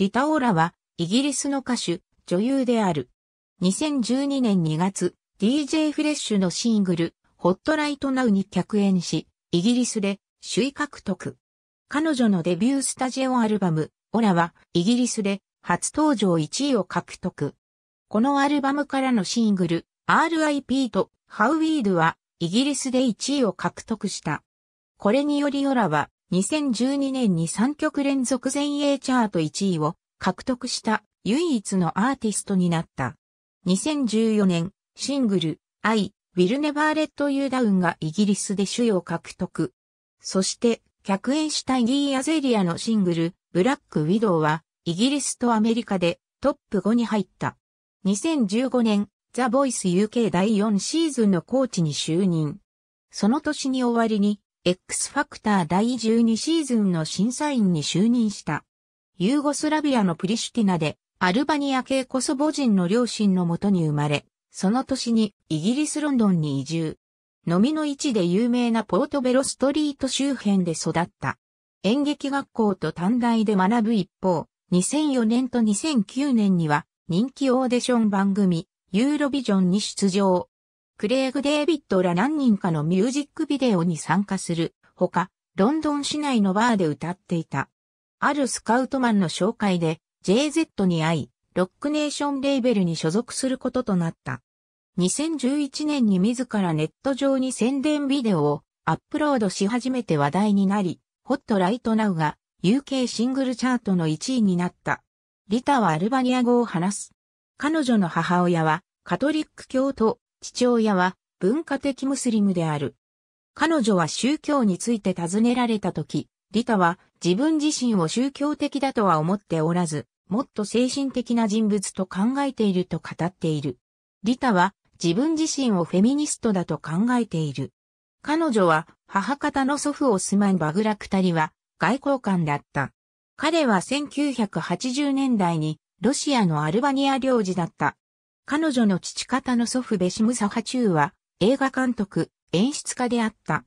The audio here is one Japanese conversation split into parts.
リタオーラは、イギリスの歌手、女優である。2012年2月、DJ フレッシュのシングル、ホットライトナウに客演し、イギリスで首位獲得。彼女のデビュースタジオアルバム、オラは、イギリスで初登場1位を獲得。このアルバムからのシングル、RIP と How We d は、イギリスで1位を獲得した。これによりオラは、2012年に3曲連続全英チャート1位を獲得した唯一のアーティストになった。2014年、シングル、I, Will Never Let You Down がイギリスで主要獲得。そして、客演したイギー・アゼリアのシングル、ブラック・ウィドウは、イギリスとアメリカでトップ5に入った。2015年、ザ・ボイス UK 第4シーズンのコーチに就任。その年に終わりに、X ファクター第12シーズンの審査員に就任した。ユーゴスラビアのプリシュティナで、アルバニア系コソボ人の両親のもとに生まれ、その年にイギリスロンドンに移住。のみの位置で有名なポートベロストリート周辺で育った。演劇学校と短大で学ぶ一方、2004年と2009年には人気オーディション番組ユーロビジョンに出場。クレイグ・デイビッドら何人かのミュージックビデオに参加するほか、ロンドン市内のバーで歌っていた。あるスカウトマンの紹介で JZ に会い、ロックネーションレーベルに所属することとなった。2011年に自らネット上に宣伝ビデオをアップロードし始めて話題になり、ホットライトナウが UK シングルチャートの1位になった。リタはアルバニア語を話す。彼女の母親はカトリック教徒父親は文化的ムスリムである。彼女は宗教について尋ねられたとき、リタは自分自身を宗教的だとは思っておらず、もっと精神的な人物と考えていると語っている。リタは自分自身をフェミニストだと考えている。彼女は母方の祖父を住まい、バグラクタリは外交官だった。彼は1980年代にロシアのアルバニア領事だった彼女の父方の祖父ベシム・サハチューは映画監督、演出家であった。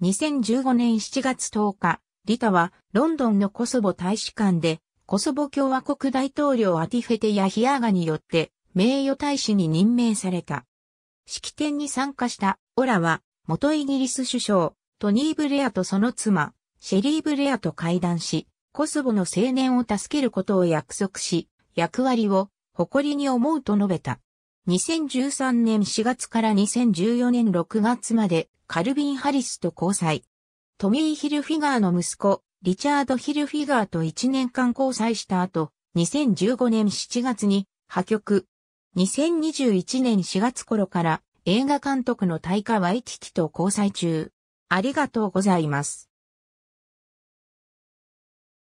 2015年7月10日、リタはロンドンのコソボ大使館でコソボ共和国大統領アティフェテ・ヤヒアーガによって名誉大使に任命された。式典に参加したオラは元イギリス首相トニー・ブレアとその妻シェリー・ブレアと会談し、コソボの青年を助けることを約束し、役割を誇りに思うと述べた。2013年4月から2014年6月までカルビン・ハリスと交際。トミー・ヒルフィガーの息子、リチャード・ヒルフィガーと1年間交際した後、2015年7月に破局。2021年4月頃から映画監督の大河ワイティキと交際中。ありがとうございます。